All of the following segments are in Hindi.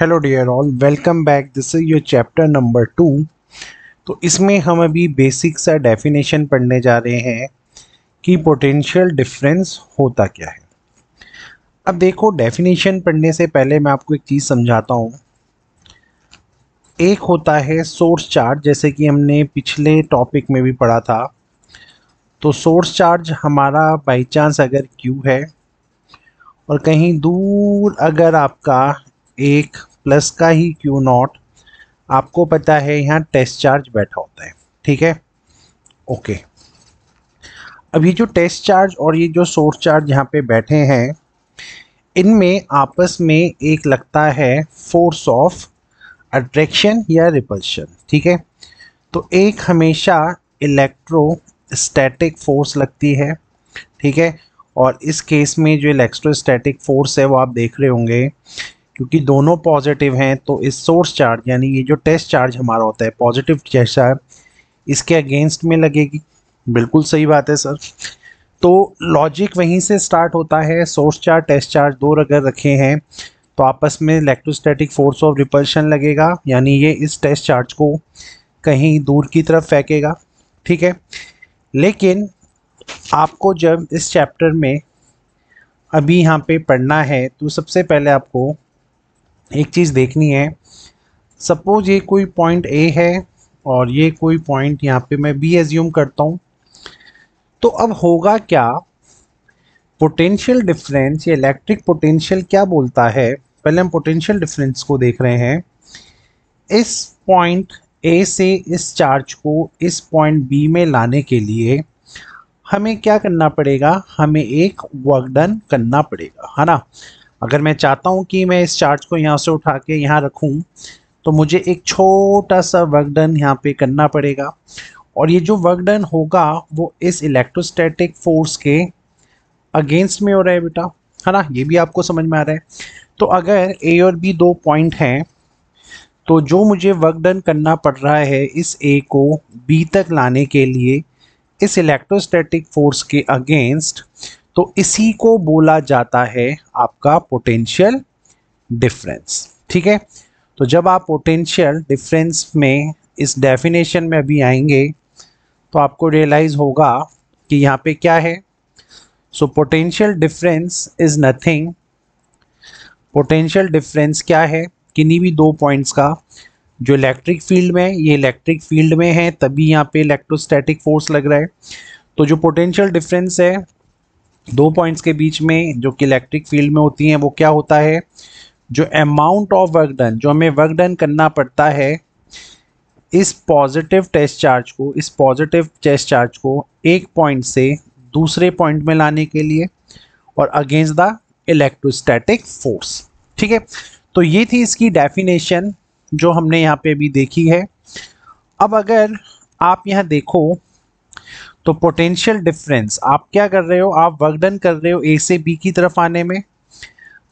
hello dear all welcome back this is your chapter number two तो इसमें हम अभी बेसिक सा डेफिनेशन पढ़ने जा रहे हैं कि पोटेंशियल डिफरेंस होता क्या है अब देखो डेफिनेशन पढ़ने से पहले मैं आपको एक चीज़ समझाता हूँ एक होता है सोर्स चार्ज जैसे कि हमने पिछले टॉपिक में भी पढ़ा था तो सोर्स चार्ज हमारा बाई चांस अगर क्यू है और कहीं दूर अगर आपका एक प्लस का ही क्यू नॉट आपको पता है यहाँ टेस्ट चार्ज बैठा होता है ठीक है ओके अब ये जो टेस्ट चार्ज और ये जो सोर्स चार्ज यहाँ पे बैठे हैं इनमें आपस में एक लगता है फोर्स ऑफ अट्रैक्शन या रिपल्शन ठीक है तो एक हमेशा इलेक्ट्रो स्टैटिक फोर्स लगती है ठीक है और इस केस में जो इलेक्ट्रोस्टैटिक फोर्स है वो आप देख रहे होंगे क्योंकि दोनों पॉजिटिव हैं तो इस सोर्स चार्ज यानी ये जो टेस्ट चार्ज हमारा होता है पॉजिटिव जैसा है इसके अगेंस्ट में लगेगी बिल्कुल सही बात है सर तो लॉजिक वहीं से स्टार्ट होता है सोर्स चार्ज टेस्ट चार्ज दो अगर रखे हैं तो आपस में इलेक्ट्रोस्टैटिक फोर्स ऑफ रिपल्शन लगेगा यानी ये इस टेस्ट चार्ज को कहीं दूर की तरफ फेंकेगा ठीक है लेकिन आपको जब इस चैप्टर में अभी यहाँ पे पढ़ना है तो सबसे पहले आपको एक चीज़ देखनी है सपोज ये कोई पॉइंट ए है और ये कोई पॉइंट यहाँ पे मैं बी एज्यूम करता हूँ तो अब होगा क्या पोटेंशियल डिफरेंस या इलेक्ट्रिक पोटेंशियल क्या बोलता है पहले हम पोटेंशियल डिफरेंस को देख रहे हैं इस पॉइंट ए से इस चार्ज को इस पॉइंट बी में लाने के लिए हमें क्या करना पड़ेगा हमें एक वर्क डन करना पड़ेगा है ना अगर मैं चाहता हूँ कि मैं इस चार्ज को यहाँ से उठा के यहाँ रखूँ तो मुझे एक छोटा सा वर्क डन यहाँ पे करना पड़ेगा और ये जो वर्क डन होगा वो इस इलेक्ट्रोस्टैटिक फोर्स के अगेंस्ट में हो रहा है बेटा है ना ये भी आपको समझ में आ रहा है तो अगर ए और बी दो पॉइंट हैं तो जो मुझे वर्क डन करना पड़ रहा है इस ए को बी तक लाने के लिए इस इलेक्ट्रोस्टैटिक फोर्स के अगेंस्ट तो इसी को बोला जाता है आपका पोटेंशियल डिफरेंस ठीक है तो जब आप पोटेंशियल डिफरेंस में इस डेफिनेशन में अभी आएंगे तो आपको रियलाइज होगा कि यहाँ पे क्या है so potential difference is nothing potential difference क्या है किन्हीं भी दो पॉइंट्स का जो इलेक्ट्रिक फील्ड में ये इलेक्ट्रिक फील्ड में है तभी यहाँ पे इलेक्ट्रोस्टैटिक फोर्स लग रहा है तो जो पोटेंशियल डिफरेंस है दो पॉइंट्स के बीच में जो कि इलेक्ट्रिक फील्ड में होती हैं वो क्या होता है जो अमाउंट ऑफ वर्क डन जो हमें वर्क डन करना पड़ता है इस पॉजिटिव टेस्ट चार्ज को इस पॉजिटिव टेस्ट चार्ज को एक पॉइंट से दूसरे पॉइंट में लाने के लिए और अगेंस्ट द इलेक्ट्रोस्टैटिक फोर्स ठीक है तो ये थी इसकी डेफिनेशन जो हमने यहाँ पे भी देखी है अब अगर आप यहाँ देखो तो पोटेंशियल डिफरेंस आप क्या कर रहे हो आप वर्क डन कर रहे हो ए से बी की तरफ आने में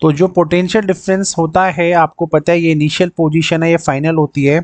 तो जो पोटेंशियल डिफरेंस होता है आपको पता है ये इनिशियल पोजीशन है ये फाइनल होती है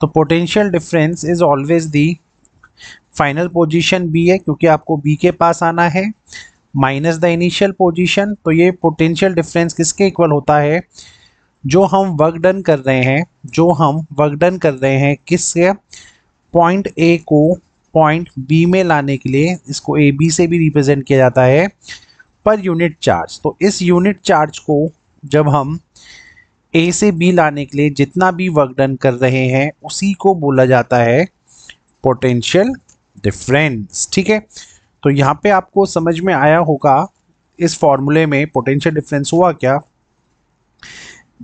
तो potential difference is always the final position B है क्योंकि आपको बी के पास आना है माइनस द इनिशियल पोजीशन तो ये पोटेंशियल डिफरेंस किसके इक्वल होता है जो हम वर्क डन कर रहे हैं जो हम वर्क डन कर रहे हैं किस पॉइंट ए को पॉइंट बी में लाने के लिए इसको ए बी से भी रिप्रेजेंट किया जाता है पर यूनिट चार्ज तो इस यूनिट चार्ज को जब हम ए से बी लाने के लिए जितना भी वर्क डन कर रहे हैं उसी को बोला जाता है पोटेंशियल डिफरेंस ठीक है तो यहाँ पे आपको समझ में आया होगा इस फॉर्मूले में पोटेंशियल डिफरेंस हुआ क्या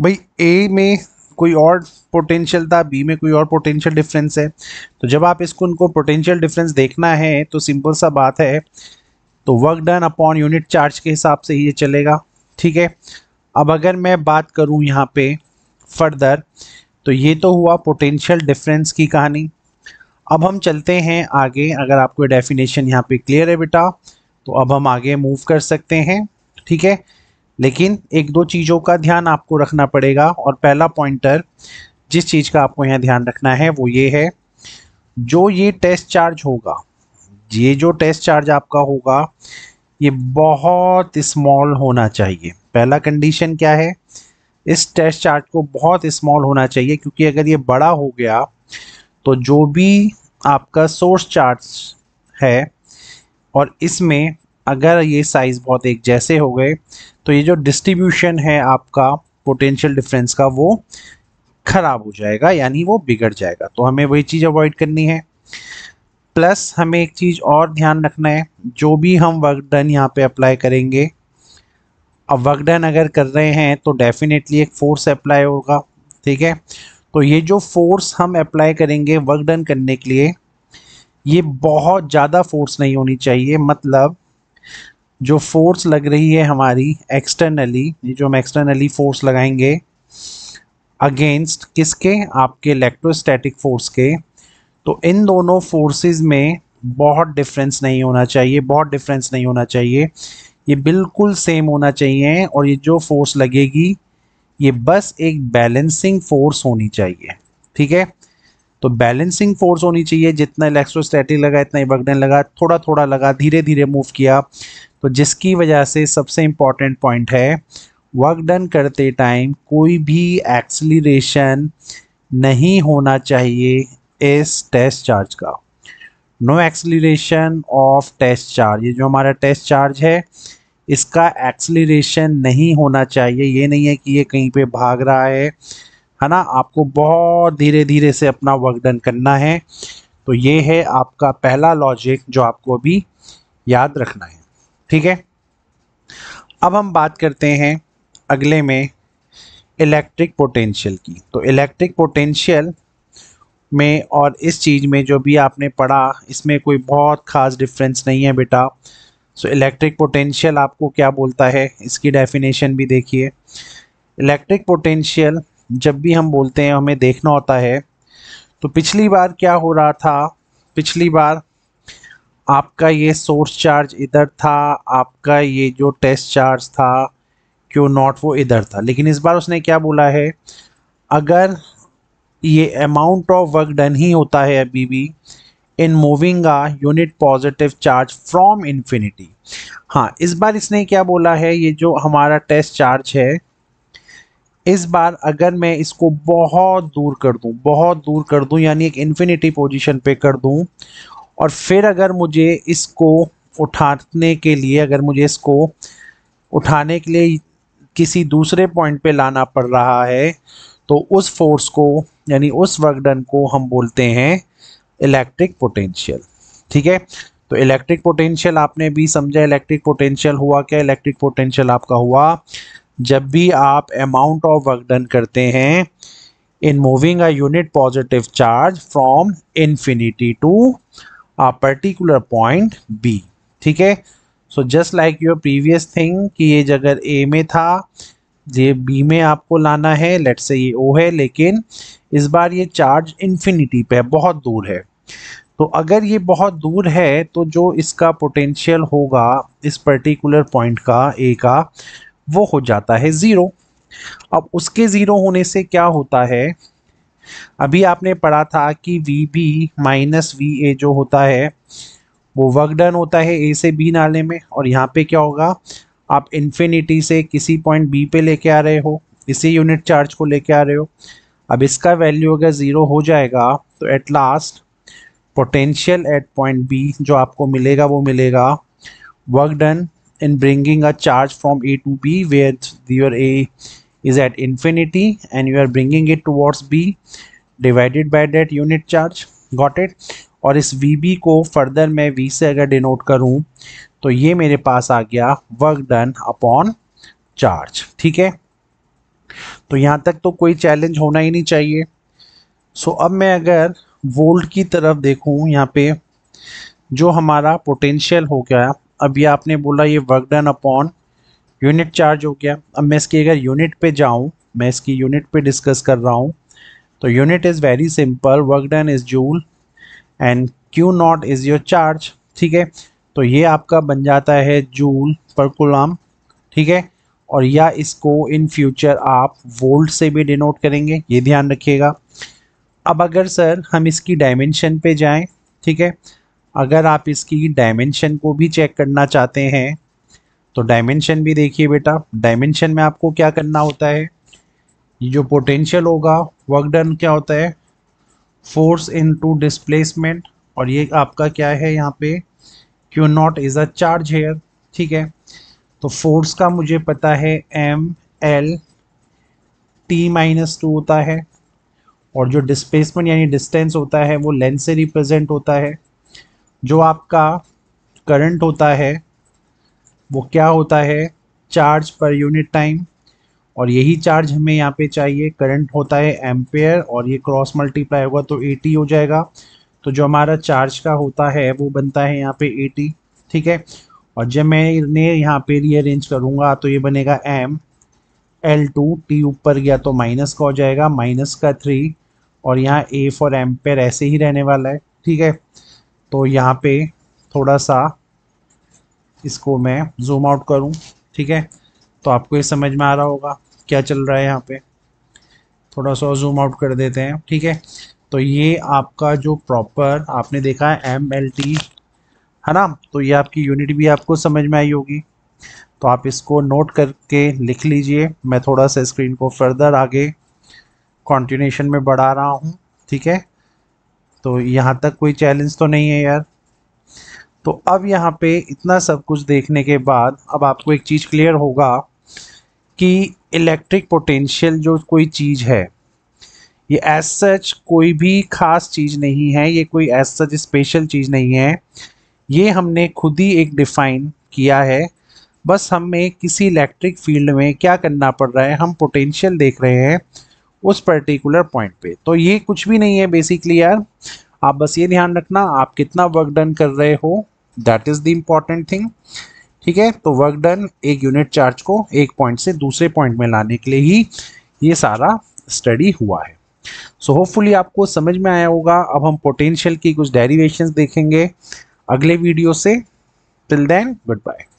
भाई ए में कोई और पोटेंशियल था बी में कोई और पोटेंशियल डिफरेंस है तो जब आप इसको उनको पोटेंशियल डिफरेंस देखना है तो सिंपल सा बात है तो work done upon unit charge के हिसाब से ही ये चलेगा ठीक है अब अगर मैं बात करूँ यहाँ पे फर्दर तो ये तो हुआ पोटेंशियल डिफरेंस की कहानी अब हम चलते हैं आगे अगर आपको डेफिनेशन यहाँ पे क्लियर है बेटा तो अब हम आगे मूव कर सकते हैं ठीक है लेकिन एक दो चीज़ों का ध्यान आपको रखना पड़ेगा और पहला पॉइंटर जिस चीज़ का आपको यहाँ ध्यान रखना है वो ये है जो ये टेस्ट चार्ज होगा ये जो टेस्ट चार्ज आपका होगा ये बहुत स्मॉल होना चाहिए पहला कंडीशन क्या है इस टेस्ट चार्ज को बहुत स्मॉल होना चाहिए क्योंकि अगर ये बड़ा हो गया तो जो भी आपका सोर्स चार्ज है और इसमें अगर ये साइज़ बहुत एक जैसे हो गए तो ये जो डिस्ट्रीब्यूशन है आपका पोटेंशियल डिफरेंस का वो खराब हो जाएगा यानी वो बिगड़ जाएगा तो हमें वही चीज़ अवॉइड करनी है प्लस हमें एक चीज़ और ध्यान रखना है जो भी हम वर्क डन यहाँ पे अप्लाई करेंगे अब वर्क डन अगर कर रहे हैं तो डेफिनेटली एक फोर्स अप्लाई होगा ठीक है तो ये जो फोर्स हम अप्लाई करेंगे वर्क डन करने के लिए ये बहुत ज़्यादा फोर्स नहीं होनी चाहिए मतलब जो फोर्स लग रही है हमारी एक्सटर्नली ये जो हम एक्सटर्नली फोर्स लगाएंगे अगेंस्ट किसके आपके इलेक्ट्रोस्टैटिक फोर्स के तो इन दोनों फोर्सेस में बहुत डिफरेंस नहीं होना चाहिए बहुत डिफरेंस नहीं होना चाहिए ये बिल्कुल सेम होना चाहिए और ये जो फोर्स लगेगी ये बस एक बैलेंसिंग फोर्स होनी चाहिए ठीक है तो बैलेंसिंग फोर्स होनी चाहिए जितना इलेक्ट्रोस्टैटिक लगा इतना ही बगडन लगा थोड़ा थोड़ा लगा धीरे धीरे मूव किया तो जिसकी वजह से सबसे इम्पॉर्टेंट पॉइंट है वर्क डन करते टाइम कोई भी एक्सलेशन नहीं होना चाहिए इस टेस्ट चार्ज का no acceleration of test charge ये जो हमारा टेस्ट चार्ज है इसका एक्सलेशन नहीं होना चाहिए ये नहीं है कि ये कहीं पे भाग रहा है है ना आपको बहुत धीरे धीरे से अपना वर्क डन करना है तो ये है आपका पहला लॉजिक जो आपको अभी याद रखना है ठीक है अब हम बात करते हैं अगले में इलेक्ट्रिक पोटेंशियल की तो इलेक्ट्रिक पोटेंशियल में और इस चीज़ में जो भी आपने पढ़ा इसमें कोई बहुत ख़ास डिफरेंस नहीं है बेटा सो इलेक्ट्रिक पोटेंशियल आपको क्या बोलता है इसकी डेफिनेशन भी देखिए इलेक्ट्रिक पोटेंशियल जब भी हम बोलते हैं हमें देखना होता है तो पिछली बार क्या हो रहा था पिछली बार आपका ये सोर्स चार्ज इधर था आपका ये जो टेस्ट चार्ज था क्यों नॉट वो इधर था लेकिन इस बार उसने क्या बोला है अगर ये अमाउंट ऑफ वर्क डन ही होता है अभी भी in moving a unit positive charge from infinity हाँ इस बार इसने क्या बोला है ये जो हमारा टेस्ट चार्ज है इस बार अगर मैं इसको बहुत दूर कर दूँ बहुत दूर कर दूँ यानी एक इन्फिनिटी पोजिशन पे कर दूँ और फिर अगर मुझे इसको उठाने के लिए अगर मुझे इसको उठाने के लिए किसी दूसरे पॉइंट पे लाना पड़ रहा है तो उस फोर्स को यानी उस वर्क डन को हम बोलते हैं इलेक्ट्रिक पोटेंशियल ठीक है तो इलेक्ट्रिक पोटेंशियल आपने भी समझा इलेक्ट्रिक पोटेंशियल हुआ क्या इलेक्ट्रिक पोटेंशियल आपका हुआ जब भी आप अमाउंट ऑफ वर्क डन करते हैं in moving a unit positive charge from infinity to a particular point B ठीक है so just like your previous thing कि ये जगह ए में था ये बी में आपको लाना है लेट से ये ओ है लेकिन इस बार ये चार्ज इन्फिनिटी पे है बहुत दूर है तो अगर ये बहुत दूर है तो जो इसका पोटेंशियल होगा इस पर्टिकुलर पॉइंट का ए का वो हो जाता है ज़ीरो अब उसके ज़ीरो होने से क्या होता है अभी आपने पढ़ा था कि V B minus V A जो होता है वो वर्क डन होता है ए से बी नाले में और यहाँ पे क्या होगा आप इन्फिनिटी से किसी पॉइंट बी पे लेके आ रहे हो इसी यूनिट चार्ज को लेके आ रहे हो अब इसका वैल्यू अगर ज़ीरो हो जाएगा तो at last potential at point B जो आपको मिलेगा वो मिलेगा work done in bringing a charge from A to B where your A is at infinity and you are bringing it towards B divided by that unit charge got it और इस वी को फर्दर मैं वी से अगर डिनोट करूं तो ये मेरे पास आ गया वर्क डन अपॉन चार्ज ठीक है तो यहाँ तक तो कोई चैलेंज होना ही नहीं चाहिए सो अब मैं अगर वोल्ट की तरफ देखूँ यहाँ पे जो हमारा पोटेंशियल हो गया अभी आपने बोला ये work done upon unit charge हो गया अब मैं इसकी अगर यूनिट पे जाऊँ मैं इसकी यूनिट पे डिस्कस कर रहा हूँ तो unit is very simple work done is joule and Q naught is your charge ठीक है तो ये आपका बन जाता है जूल पर कुलाम ठीक है और या इसको इन फ्यूचर आप वोल्ट से भी डिनोट करेंगे ये ध्यान रखिएगा अब अगर सर हम इसकी डायमेंशन पे जाएं ठीक है अगर आप इसकी डायमेंशन को भी चेक करना चाहते हैं तो डायमेंशन भी देखिए बेटा डायमेंशन में आपको क्या करना होता है जो पोटेंशियल होगा वर्क डन क्या होता है फोर्स इन टू डिसप्लेसमेंट और ये आपका क्या है यहाँ पे Q naught is a charge here ठीक है तो फोर्स का मुझे पता है M L T minus two होता है और जो डिस्प्लेसमेंट यानी डिस्टेंस होता है वो लेंथ से रिप्रेजेंट होता है जो आपका करंट होता है वो क्या होता है चार्ज पर यूनिट टाइम और यही चार्ज हमें यहाँ पे चाहिए करंट होता है एम्पेयर और ये क्रॉस मल्टीप्लाई होगा तो 80 हो जाएगा तो जो हमारा चार्ज का होता है वो बनता है यहाँ पे 80 ठीक है और जब मैं इन्हें यहाँ पे रीअरेंज करूँगा तो ये बनेगा एम एल टू टी ऊपर गया तो माइनस का हो जाएगा माइनस का थ्री और यहाँ ए फॉर एम्पेयर ऐसे ही रहने वाला है ठीक है तो यहाँ पे थोड़ा सा इसको मैं जूम आउट करूँ ठीक है तो आपको ये समझ में आ रहा होगा क्या चल रहा है यहाँ पे थोड़ा सा जूम आउट कर देते हैं ठीक है तो ये आपका जो प्रॉपर आपने देखा है एम एल टी है ना तो ये आपकी यूनिट भी आपको समझ में आई होगी तो आप इसको नोट करके लिख लीजिए मैं थोड़ा सा स्क्रीन को फर्दर आगे कॉन्टिन्यूशन में बढ़ा रहा हूँ ठीक है तो यहाँ तक कोई चैलेंज तो नहीं है यार तो अब यहाँ पे इतना सब कुछ देखने के बाद अब आपको एक चीज़ क्लियर होगा कि इलेक्ट्रिक पोटेंशियल जो कोई चीज़ है ये एज सच कोई भी खास चीज़ नहीं है ये कोई एज सच स्पेशल चीज़ नहीं है ये हमने खुद ही एक डिफाइन किया है बस हमें किसी इलेक्ट्रिक फील्ड में क्या करना पड़ रहा है हम पोटेंशियल देख रहे हैं उस पर्टिकुलर पॉइंट पे तो ये कुछ भी नहीं है बेसिकली यार आप बस ये ध्यान रखना आप कितना वर्क डन कर रहे हो that is the important thing ठीक है तो वर्क डन एक यूनिट चार्ज को एक पॉइंट से दूसरे पॉइंट में लाने के लिए ही ये सारा स्टडी हुआ है सो so, होपफुली आपको समझ में आया होगा अब हम पोटेंशियल की कुछ डेरिवेशंस देखेंगे अगले वीडियो से टिल देन गुड बाय